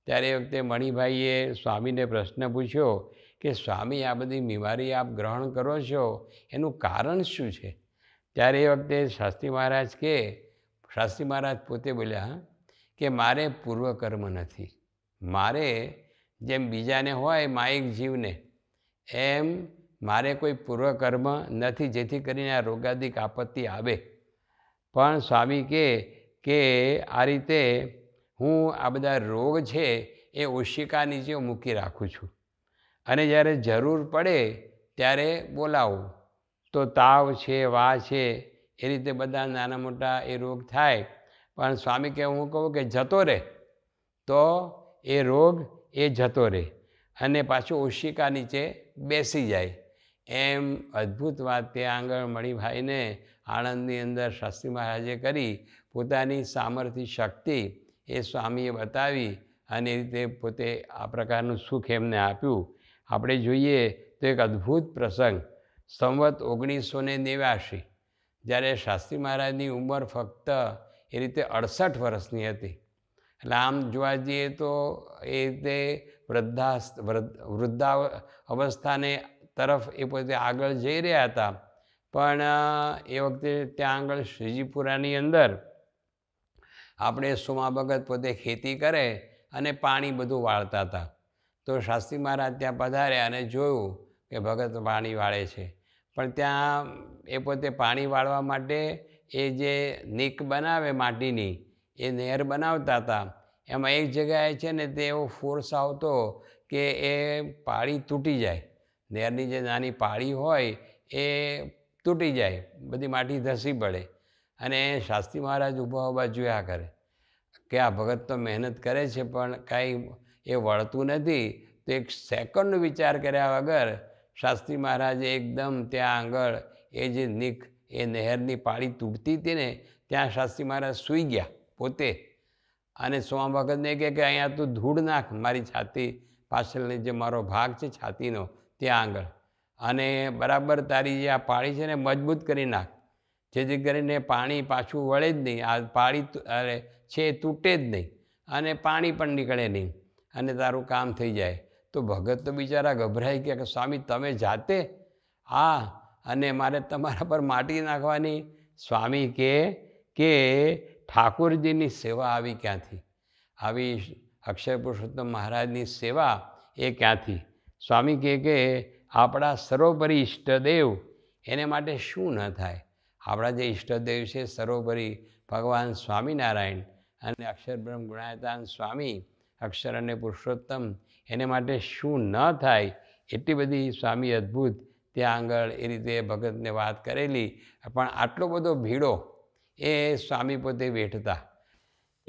ત્યારે એ વખતે મણિભાઈએ સ્વામીને પ્રશ્ન પૂછ્યો કે સ્વામી આ બધી બીમારી આપ ગ્રહણ કરો છો એનું કારણ શું છે ત્યારે એ વખતે શાસ્ત્રી મહારાજ કે શાસ્ત્રી મહારાજ પોતે બોલ્યા કે મારે પૂર્વકર્મ નથી મારે જેમ બીજાને હોય માયિક જીવને એમ મારે કોઈ પૂર્વકર્મ નથી જેથી કરીને આ રોગાદિક આપત્તિ આવે પણ સ્વામી કે કે આ રીતે હું આ બધા રોગ છે એ ઓશિકા નીચે મૂકી રાખું છું અને જ્યારે જરૂર પડે ત્યારે બોલાવવું તો તાવ છે વા છે એ રીતે બધા નાના મોટા એ રોગ થાય પણ સ્વામી કે હું કહું કે જતો રહે તો એ રોગ એ જતો રહે અને પાછું ઓશિકા નીચે બેસી જાય એમ અદ્ભુત વાત તે આંગણમણી મણિભાઈને આણંદની અંદર શાસ્ત્રી મહારાજે કરી પોતાની સામર્થ્ય શક્તિ એ સ્વામીએ બતાવી અને એ રીતે પોતે આ પ્રકારનું સુખ એમને આપ્યું આપણે જોઈએ તો એક અદ્ભુત પ્રસંગ સંવત ઓગણીસો ને નેવ્યાશી જ્યારે શાસ્ત્રી મહારાજની ઉંમર ફક્ત એ રીતે અડસઠ વર્ષની હતી એટલે આમ જોવા જઈએ તો એ રીતે વૃદ્ધા વૃદ્ધા અવસ્થાને તરફ એ પોતે આગળ જઈ રહ્યા હતા પણ એ વખતે ત્યાં આગળ શ્રીજીપુરાની અંદર આપણે સોમા ભગત પોતે ખેતી કરે અને પાણી બધું વાળતા હતા તો શાસ્ત્રી મહારાજ ત્યાં પધાર્યા અને જોયું કે ભગત પાણી વાળે છે પણ ત્યાં એ પોતે પાણી વાળવા માટે એ જે નીક બનાવે માટીની એ નહેર બનાવતા હતા એમાં એક જગ્યાએ છે ને તે એવો ફોર્સ આવતો કે એ પાળી તૂટી જાય નહેરની જે નાની પાળી હોય એ તૂટી જાય બધી માટી ધસી પડે અને શાસ્ત્રી મહારાજ ઊભા ઊભા જોયા કરે કે આ ભગત તો મહેનત કરે છે પણ કાંઈ એ વળતું નથી તો એક સેકન્ડનો વિચાર કર્યા વગર શાસ્ત્રી મહારાજે એકદમ ત્યાં આગળ એ જે નીક એ નહેરની પાળી તૂટતી હતી ને ત્યાં શાસ્ત્રી મહારાજ સૂઈ ગયા પોતે અને સ્વામ ભગતને કહે કે અહીંયા તું ધૂળ નાખ મારી છાતી પાછળની જે મારો ભાગ છે છાતીનો ત્યાં આગળ અને બરાબર તારી જે આ પાળી છે ને મજબૂત કરી નાખ જેથી કરીને પાણી પાછું વળે જ નહીં આ પાળી અરે છે તૂટે જ નહીં અને પાણી પણ નીકળે નહીં અને તારું કામ થઈ જાય તો ભગત તો બિચારા ગભરાઈ ગયા કે સ્વામી તમે જાતે હા અને મારે તમારા પર માટી નાખવાની સ્વામી કે કે ઠાકોરજીની સેવા આવી ક્યાંથી આવી અક્ષય પુરુષોત્તમ મહારાજની સેવા એ ક્યાંથી સ્વામી કહે કે આપણા સર્વોપરી ઈષ્ટદેવ એને માટે શું ન થાય આપણા જે ઇષ્ટદેવ છે સર્વોપરી ભગવાન સ્વામિનારાયણ અને અક્ષરબ્રહ્મ ગુણાયતાન સ્વામી અક્ષર અને પુરુષોત્તમ એને માટે શું ન થાય એટલી બધી સ્વામી અદ્ભુત ત્યાં આગળ એ રીતે ભગતને વાત કરેલી પણ આટલો બધો ભીડો એ સ્વામી પોતે વેઠતા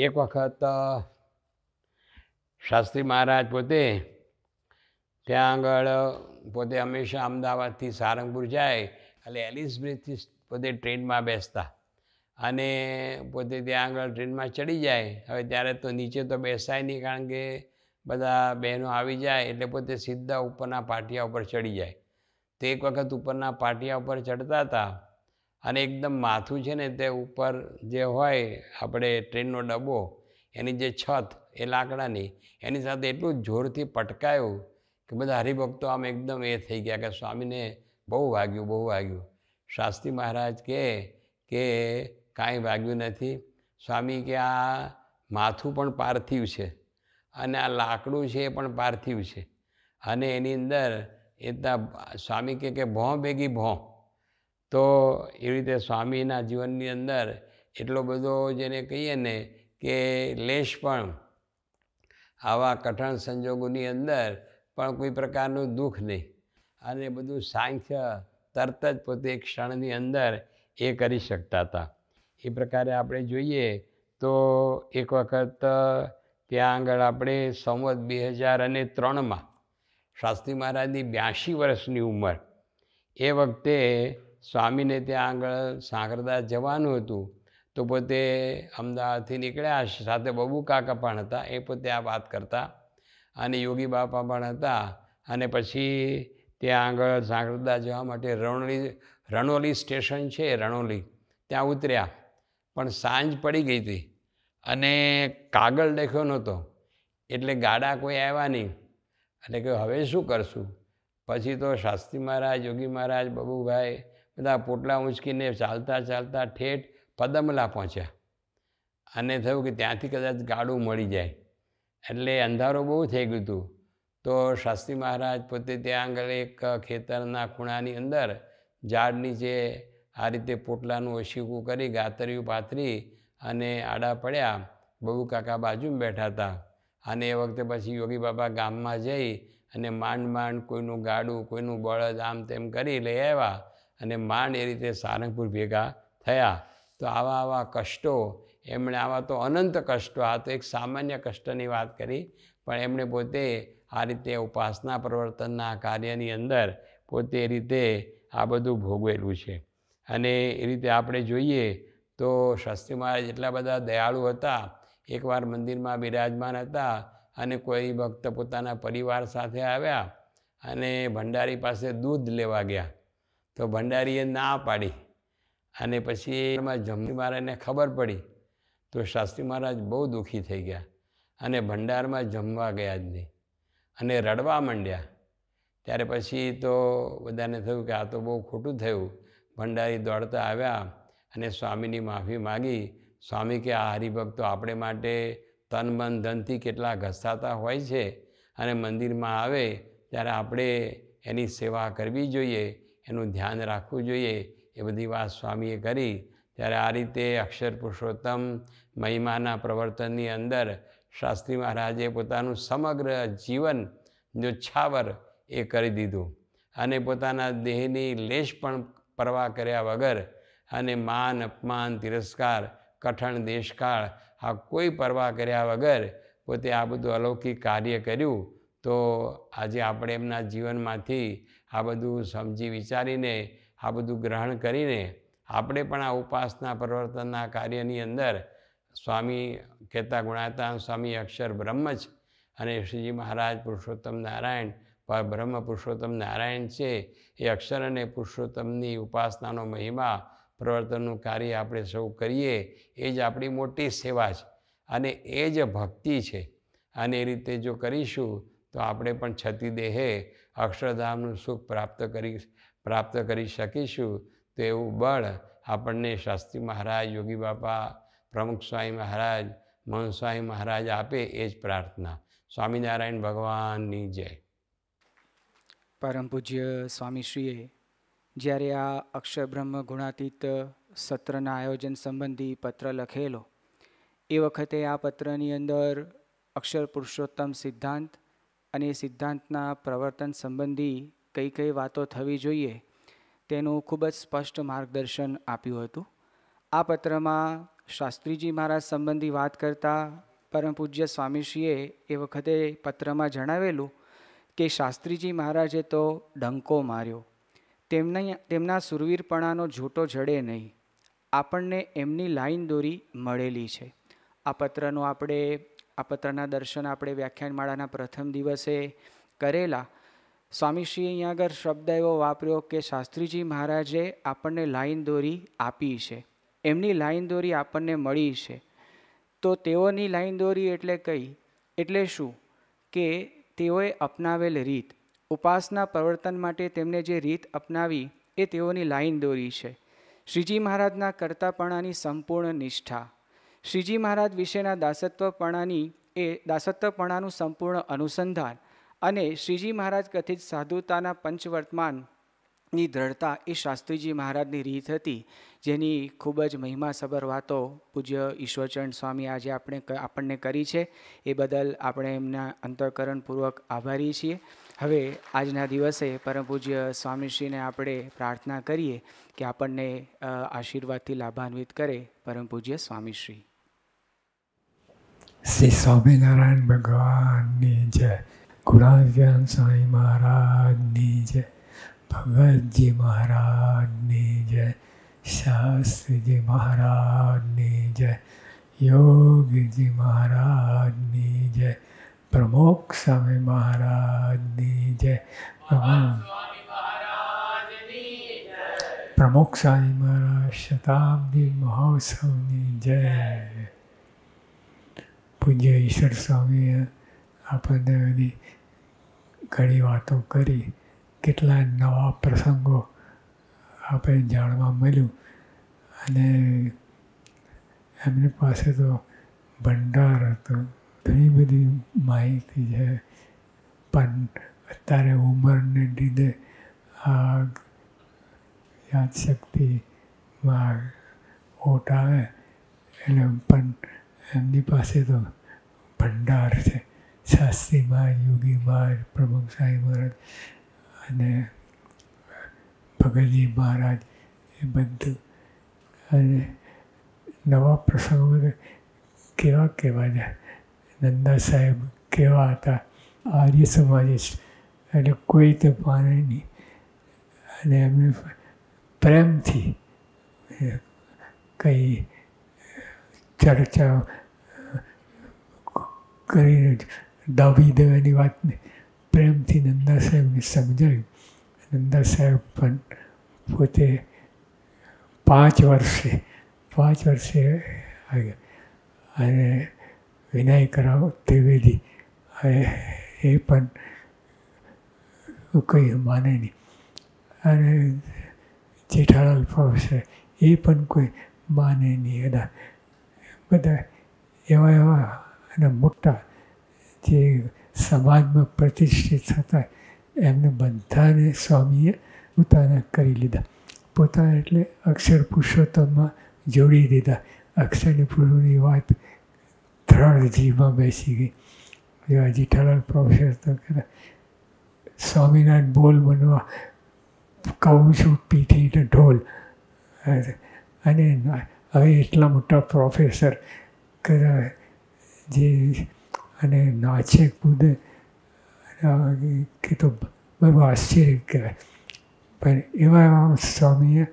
એક વખત શાસ્ત્રી મહારાજ પોતે ત્યાં આગળ પોતે હંમેશા અમદાવાદથી સારંગપુર જાય એટલે એલિસ બ્રિજથી પોતે ટ્રેનમાં બેસતા અને પોતે ત્યાં આગળ ટ્રેનમાં ચડી જાય હવે ત્યારે તો નીચે તો બેસાય નહીં કારણ કે બધા બહેનો આવી જાય એટલે પોતે સીધા ઉપરના પાટિયા ઉપર ચડી જાય તો એક વખત ઉપરના પાટિયા ઉપર ચડતા હતા અને એકદમ માથું છે ને તે ઉપર જે હોય આપણે ટ્રેનનો ડબ્બો એની જે છત એ લાકડાની એની સાથે એટલું જોરથી પટકાયું કે બધા હરિભક્તો આમ એકદમ એ થઈ ગયા કે સ્વામીને બહુ વાગ્યું બહુ વાગ્યું શાસ્ત્રી મહારાજ કહે કે કાંઈ વાગ્યું નથી સ્વામી કે આ માથું પણ પાર્થિવ છે અને આ લાકડું છે એ પણ પાર્થિવ છે અને એની અંદર એતા સ્વામી કે કે ભોં ભેગી ભોં તો એવી રીતે સ્વામીના જીવનની અંદર એટલો બધો જેને કહીએ ને કે લેશ પણ આવા કઠણ સંજોગોની અંદર પણ કોઈ પ્રકારનું દુઃખ નહીં અને બધું સાંખ્ય તરત જ પોતે એક ક્ષણની અંદર એ કરી શકતા હતા એ પ્રકારે આપણે જોઈએ તો એક વખત ત્યાં આગળ આપણે સંવત બે હજાર અને ત્રણમાં શાસ્ત્રી મહારાજની બ્યાસી વર્ષની ઉંમર એ વખતે સ્વામીને ત્યાં આગળ સાંકરદાસ જવાનું હતું તો પોતે અમદાવાદથી નીકળ્યા સાથે બબુ કાકા પણ હતા એ પોતે આ વાત કરતા અને યોગી બાપા પણ હતા અને પછી ત્યાં આગળ સાંકરદાસ જવા માટે રણોલી રણોલી સ્ટેશન છે રણોલી ત્યાં ઉતર્યા પણ સાંજ પડી ગઈ હતી અને કાગળ દેખ્યો નહોતો એટલે ગાડા કોઈ આવ્યા નહીં એટલે કે હવે શું કરશું પછી તો શાસ્ત્રી મહારાજ યોગી મહારાજ બબુભાઈ બધા પોટલા ઊંચકીને ચાલતા ચાલતા ઠેઠ પદમલા પહોંચ્યા અને થયું કે ત્યાંથી કદાચ ગાડું મળી જાય એટલે અંધારો બહુ થઈ ગયું હતું તો શાસ્ત્રી મહારાજ પોતે ત્યાં આગળ એક ખેતરના ખૂણાની અંદર ઝાડ નીચે આ રીતે પોટલાનું ઓશીકું કરી ગાતરિયું પાથરી અને આડા પડ્યા બહુ કાકા બાજુમાં બેઠા હતા અને એ વખતે પછી યોગી બાબા ગામમાં જઈ અને માંડ માંડ કોઈનું ગાડું કોઈનું બળદ આમ તેમ કરી લઈ આવ્યા અને માંડ એ રીતે સારંગપુર ભેગા થયા તો આવા આવા કષ્ટો એમણે આવા તો અનંત કષ્ટો આ તો એક સામાન્ય કષ્ટની વાત કરી પણ એમણે પોતે આ રીતે ઉપાસના પ્રવર્તનના કાર્યની અંદર પોતે રીતે આ બધું ભોગવેલું છે અને એ રીતે આપણે જોઈએ તો શાસ્ત્રી મહારાજ એટલા બધા દયાળુ હતા એકવાર મંદિરમાં બિરાજમાન હતા અને કોઈ ભક્ત પોતાના પરિવાર સાથે આવ્યા અને ભંડારી પાસે દૂધ લેવા ગયા તો ભંડારીએ ના પાડી અને પછી એમાં જમણી મહારાજને ખબર પડી તો શાસ્ત્રી મહારાજ બહુ દુઃખી થઈ ગયા અને ભંડારમાં જમવા ગયા જ નહીં અને રડવા માંડ્યા ત્યારે પછી તો બધાને થયું કે આ તો બહુ ખોટું થયું ભંડારી દોડતા આવ્યા અને સ્વામીની માફી માગી સ્વામી કે આ હરિભક્તો આપણે માટે તન મન ધનથી કેટલા ઘસાતા હોય છે અને મંદિરમાં આવે ત્યારે આપણે એની સેવા કરવી જોઈએ એનું ધ્યાન રાખવું જોઈએ એ બધી વાત સ્વામીએ કરી ત્યારે આ રીતે અક્ષર પુરુષોત્તમ મહિમાના પ્રવર્તનની અંદર શાસ્ત્રી મહારાજે પોતાનું સમગ્ર જીવન છાવર એ કરી દીધું અને પોતાના દેહની લેશ પણ પરવા કર્યા વગર અને માન અપમાન તિરસ્કાર કઠણ દેશકાળ આ કોઈ પરવા કર્યા વગર પોતે આ બધું અલૌકિક કાર્ય કર્યું તો આજે આપણે એમના જીવનમાંથી આ બધું સમજી વિચારીને આ બધું ગ્રહણ કરીને આપણે પણ આ ઉપાસના પ્રવર્તનના કાર્યની અંદર સ્વામી કહેતા ગુણાતાન સ્વામી અક્ષર બ્રહ્મ જ અને શ્રીજી મહારાજ પુરુષોત્તમ નારાયણ પરબ્રહ્મ પુરુષોત્તમ નારાયણ છે એ અક્ષર અને પુરુષોત્તમની ઉપાસનાનો મહિમા પ્રવર્તનનું કાર્ય આપણે સૌ કરીએ એ જ આપણી મોટી સેવા છે અને એ જ ભક્તિ છે અને એ રીતે જો કરીશું તો આપણે પણ છતી દેહે અક્ષરધામનું સુખ પ્રાપ્ત કરી પ્રાપ્ત કરી શકીશું તો એવું બળ આપણને શાસ્ત્રી મહારાજ યોગી બાપા પ્રમુખ સ્વામી મહારાજ મહંસ્વામી મહારાજ આપે એ જ પ્રાર્થના સ્વામિનારાયણ ભગવાનની જય પરમ પૂજ્ય સ્વામીશ્રીએ જ્યારે આ અક્ષરબ્રહ્મ ગુણાતીત સત્રના આયોજન સંબંધી પત્ર લખેલો એ વખતે આ પત્રની અંદર અક્ષર પુરુષોત્તમ સિદ્ધાંત અને સિદ્ધાંતના પ્રવર્તન સંબંધી કઈ કઈ વાતો થવી જોઈએ તેનું ખૂબ જ સ્પષ્ટ માર્ગદર્શન આપ્યું હતું આ પત્રમાં શાસ્ત્રીજી મહારાજ સંબંધી વાત કરતાં પરમ પૂજ્ય સ્વામીશ્રીએ એ વખતે પત્રમાં જણાવેલું કે શાસ્ત્રીજી મહારાજે તો ડંકો માર્યો તેમના તેમના સુરવીરપણાનો જૂટો જડે નહીં આપણને એમની લાઈન દોરી મળેલી છે આ પત્રનો આપણે આ પત્રના દર્શન આપણે વ્યાખ્યાનમાળાના પ્રથમ દિવસે કરેલા સ્વામીશ્રીએ અહીંયા આગળ શબ્દ એવો વાપર્યો કે શાસ્ત્રીજી મહારાજે આપણને લાઈન દોરી આપી છે એમની લાઈન દોરી આપણને મળી છે તો તેઓની લાઈન દોરી એટલે કઈ એટલે શું કે તેઓએ અપનાવેલ રીત ઉપાસના પ્રવર્તન માટે તેમને જે રીત અપનાવી એ તેઓની લાઈન દોરી છે શ્રીજી મહારાજના કર્તાપણાની સંપૂર્ણ નિષ્ઠા શ્રીજી મહારાજ વિશેના દાસત્વપણાની એ દાસત્વપણાનું સંપૂર્ણ અનુસંધાન અને શ્રીજી મહારાજ કથિત સાધુતાના પંચવર્તમાન ની દ્રઢતા એ શાસ્ત્રીજી મહારાજની રીત હતી જેની ખૂબ જ મહિમાસભર વાતો પૂજ્ય ઈશ્વરચંદ સ્વામી આજે આપણે આપણને કરી છે એ બદલ આપણે એમના અંતઃકરણપૂર્વક આભારી છીએ હવે આજના દિવસે પરમ પૂજ્ય સ્વામીશ્રીને આપણે પ્રાર્થના કરીએ કે આપણને આશીર્વાદથી લાભાન્વિત કરે પરમ પૂજ્ય સ્વામીશ્રી શ્રી સ્વામિનારાયણ ભગવાનની જય ગુણાવ્યાન સ્વામી મહારાજની જય ભગતજી મહારાજની જય શાસ્ત્રીજી મહારાજની જય યોગીજી મહારાજની જય પ્રમોક્ષ સ્વામી મહારાજની જય પ્રમુખ સ્વામી મહારાજ શતાબ્દી મહોત્સવની જય પૂજ્ય ઈશ્વર સ્વામીએ આપણને બધી ઘણી વાતો કરી કેટલા નવા પ્રસંગો આપણે જાણવા મળ્યું અને એમની પાસે તો ભંડાર હતો ઘણી બધી માહિતી છે પણ અત્યારે ઉંમરને લીધે આ યાદશક્તિમાં ઓટ આવે એટલે પણ એમની પાસે તો ભંડાર છે શાસ્ત્રી મહારાજ યોગી મહારાજ પ્રમુખ સાંઈ મહારાજ અને ભગતજી મહારાજ એ બધું અને નવા પ્રસંગો કેવા કેવા નંદા સાહેબ કેવા હતા આર્ય સમાજિસ્ટ એટલે કોઈ રીતે માને નહીં અને એમને પ્રેમથી કંઈ ચર્ચા કરી દાવી દેવાની વાત નહીં પ્રેમથી નંદા સાહેબને સમજાવ્યું નંદા સાહેબ પણ પોતે પાંચ વર્ષે પાંચ વર્ષે આવ્યા અને વિનય કરાવ ત્રિવેદી એ પણ કંઈ માને નહીં અને જેઠાલાલ પ્રોફેસર એ પણ કોઈ માને નહીં હતા બધા એવા એવા અને મોટા જે સમાજમાં પ્રતિષ્ઠિત હતા એમને બંધાને સ્વામીએ પોતાના કરી લીધા પોતાના એટલે અક્ષર પુરુષોત્તમમાં જોડી દીધા અક્ષરની પુરુષોની વાત ત્રણ બેસી ગઈ જેવા જીઠાલાલ પ્રોફેસર તો કહેતા સ્વામિનારાયણ બોલ બનવા કહું છું પીઠીને ઢોલ અને હવે એટલા મોટા પ્રોફેસર કદા જે અને નાચે કૂદે કે તો બહુ આશ્ચર્ય કહેવાય પણ એવા એવા સ્વામીએ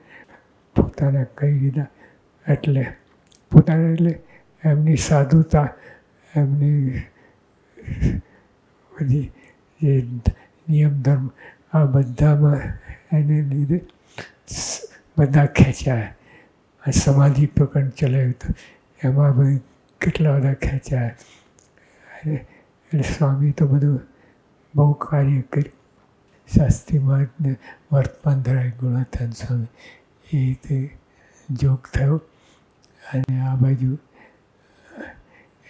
પોતાને કહી દીધા એટલે પોતાને એટલે એમની સાધુતા એમની બધી જે નિયમ ધર્મ આ બધામાં એને લીધે બધા ખેંચ્યા આ સમાધિ પ્રકરણ ચલાવ્યું હતું એમાં બધી કેટલા બધા ખેંચ્યા છે એટલે સ્વામી તો બધું બહુ કાર્ય કર્યું શાસ્ત્રી મહારાજને વર્તમાન ધરાય ગુણાથાન સ્વામી એ રીતે જોગ થયો અને આ બાજુ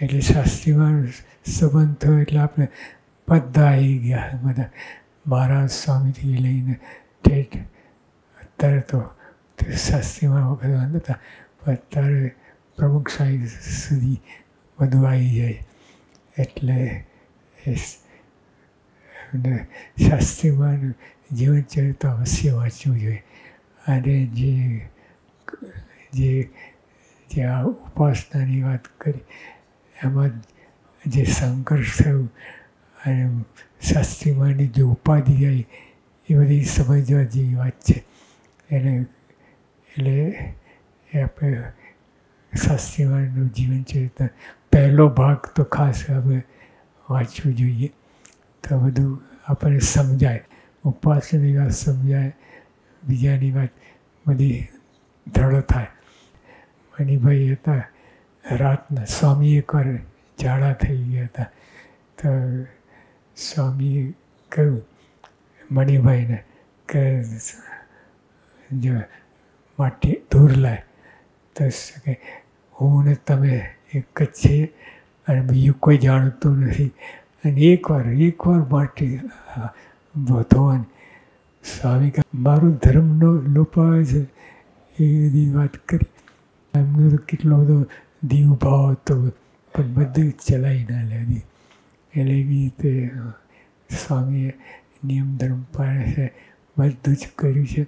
એટલે શાસ્ત્રીમાં સંબંધ થયો એટલે આપણે બધા આવી ગયા બધા મહારાજ સ્વામીથી લઈને ઠેઠ અત્યારે તો શાસ્ત્રીમાં વખત હતા પણ અત્યારે પ્રમુખ સાહેબ સુધી બધું આવી જાય એટલે એ શાસ્ત્રીમાં જીવનચરિત્ર અવશ્ય વાંચવું જોઈએ અને જે જે જે આ ઉપાસનાની વાત કરી એમાં જે સંઘર્ષ થયું અને શાસ્ત્રીમાંની જે ઉપાધિ આવી એ બધી સમજવા જેવી વાત છે એને એટલે એ આપણે શાસ્ત્રીમાંનું જીવનચરિત્ર पहलो भाग तो खास हमें वाँचव जो तो बधु अपने समझाए उपासना बात समझाए बीजा बड़ी धड़ थाय मनी भाई था रात स्वामी एक बार जाड़ा थी गया था तो स्वामी कहू मणि भाई ने के जो माटी लाए तो हूँ ने तमें એક જ છે અને બીજું કોઈ જાણતું નથી અને એકવાર એકવાર માટે ભગવાન સ્વામી મારું ધર્મનો લોપાવે છે એ બધી વાત કરી એમનો તો કેટલો બધો દીવ ભાવ હતો પણ બધું ચલાવી ના લેવી એટલે એવી રીતે સ્વામીએ નિયમ ધર્મ પાડે છે બધું જ કર્યું છે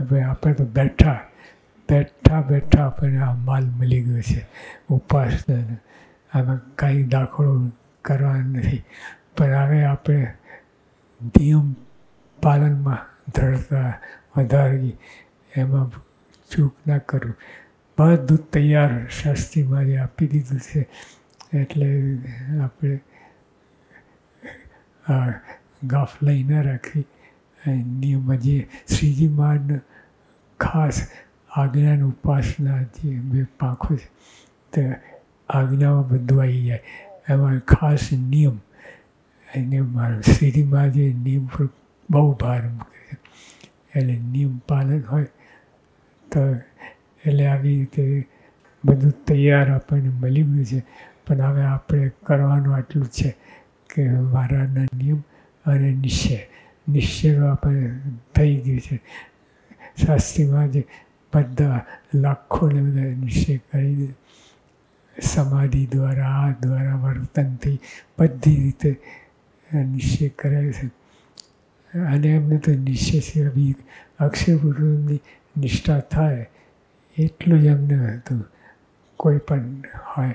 હવે આપણે તો બેઠા બેઠા બેઠા આપણને આ માલ મળી ગયો છે ઉપાસના આમાં કાંઈ દાખલો કરવાનો નથી પણ હવે આપણે નિયમ પાલનમાં ધરતા વધારી એમાં ચૂક ના કરવું બધું તૈયાર શાસ્ત્રી મારી આપી દીધું છે એટલે આપણે ગાફ લઈ ના રાખી નિયમ જે શ્રીજી મહારાજના ખાસ આજ્ઞા અને ઉપાસના જે બે પાંખો છે તે આજ્ઞામાં બધું આવી જાય એમાં ખાસ નિયમ એને શ્રીમાં જે નિયમ પર બહુ ભાર મૂકે છે એટલે નિયમ પાલન હોય તો એટલે આવી રીતે બધું તૈયાર આપણને મળી ગયું છે પણ હવે આપણે કરવાનું આટલું છે કે વારાના નિયમ અને નિશ્ચય નિશ્ચયનું આપણે થઈ ગયું છે શાસ્ત્રીમાં જે બધા લાખોને બધા નિશ્ચય કરી દે સમાધિ દ્વારા આ દ્વારા વર્તનથી બધી રીતે નિશ્ચય કરે છે અને એમને તો નિશ્ચય સિવાય બીજી અક્ષયપૂર્વ નિષ્ઠા થાય એટલું જ એમને હતું કોઈ પણ હોય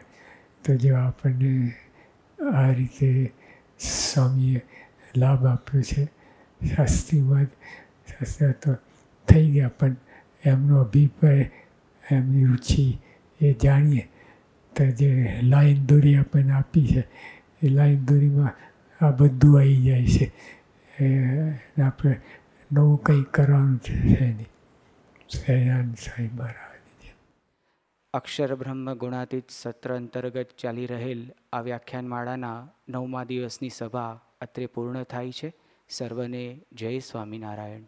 તો જે આપણને આ રીતે સ્વામીએ લાભ આપ્યો છે શાસ્ત્રીમાં શાસ્ત્ર તો થઈ ગયા પણ એમનો અભિપ્રાય એમની રુચિ એ જાણીએ તો જે લાઈન દોરી આપણને આપી છે એ લાઈન દોરીમાં આ બધું આવી જાય છે આપણે નવું કંઈ કરવાનું છે એની સયાન સાહેબ બરાબર અક્ષર બ્રહ્મ ગુણાતીત સત્ર અંતર્ગત ચાલી રહેલ આ વ્યાખ્યાનમાળાના નવમા દિવસની સભા અત્રે પૂર્ણ થાય છે સર્વને જય સ્વામિનારાયણ